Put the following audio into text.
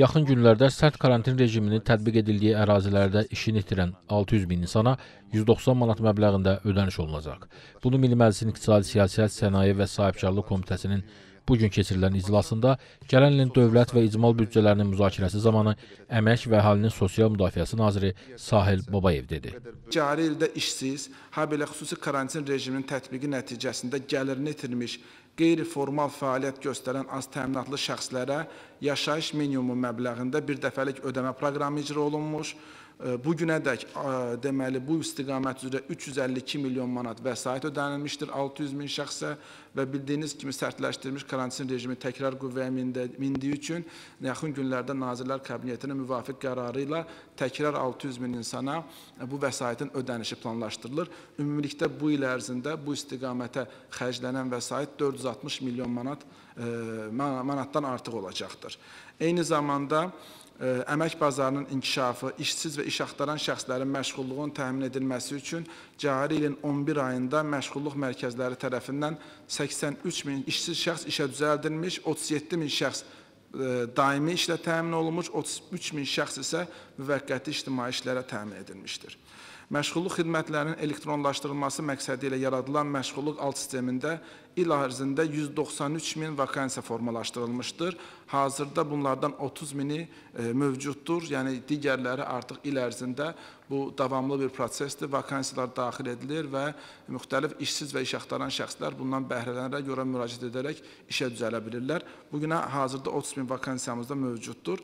Yaxın günlərdə sərt karantin rejimini tətbiq edildiyi ərazilərdə işini itirən 600 min insana 190 manat məbləğində ödəniş olunacaq. Bunu Milli Məclisin İqtisadi Siyasət, Sənaye və Sahibkarlıq Komitəsinin bu gün keçirilən iclasında gələn ilin dövlət və icmal büdcələrinin müzakirəsi zamanı Əmək və Əhalinin Sosial Müdafiəsi naziri Sahil Babayev dedi. Cari ildə işsiz, habelə hə xüsusi karantin rejiminin tətbiqi nəticəsində gəlirini itirmiş qeyri-formal fəaliyyət göstərən az təminatlı şəxslərə yaşayış minimumu məbləğində bir dəfəlik ödəmə proqramı icra olunmuş. E, bu günədək deməli bu istiqamət üzrə 352 milyon manat vəsait ödənilmişdir 600 min şəxsə və bildiyiniz kimi sərtləşdirilmiş karantin rejimi təkrar qüvvəyə mindiyi üçün yaxın günlərdə Nazirlər Kabinetinin müvafiq qərarı ilə təkrar 600 min insana e, bu vəsaitin ödənişi planlaşdırılır. Ümumilikdə bu il ərzində bu istiqamətə xərclənən vəsait 400 560 milyon manat e, manatdan artıq olacaqdır. Eyni zamanda e, əmək bazarının inkişafı, işsiz və iş axtaran şəxslərin məşğulluğunun təmin edilməsi üçün cari ilin 11 ayında məşğulluq mərkəzləri tərəfindən 83 min işsiz şəxs işə düzəldilmiş, 37 min şəxs e, daimi işlə təmin olunmuş, 33 min şəxs isə müvəqqəti ictimai işlərə təmin edilmişdir. Məşğulluq xidmətlərinin elektronlaşdırılması məqsədi ilə yaradılan məşğulluq alt sistemində il ərzində 193 min vakansiya formalaşdırılmışdır. Hazırda bunlardan 30 mini e, mövcuddur, yəni digərləri artıq il ərzində bu davamlı bir prosesdir. Vakansiyalar daxil edilir və müxtəlif işsiz və iş axtaran şəxslər bundan bəhrələnərə görə müraciət edərək işə düzələ bilirlər. Bugünə hazırda 30 min vakansiyamızda mövcuddur.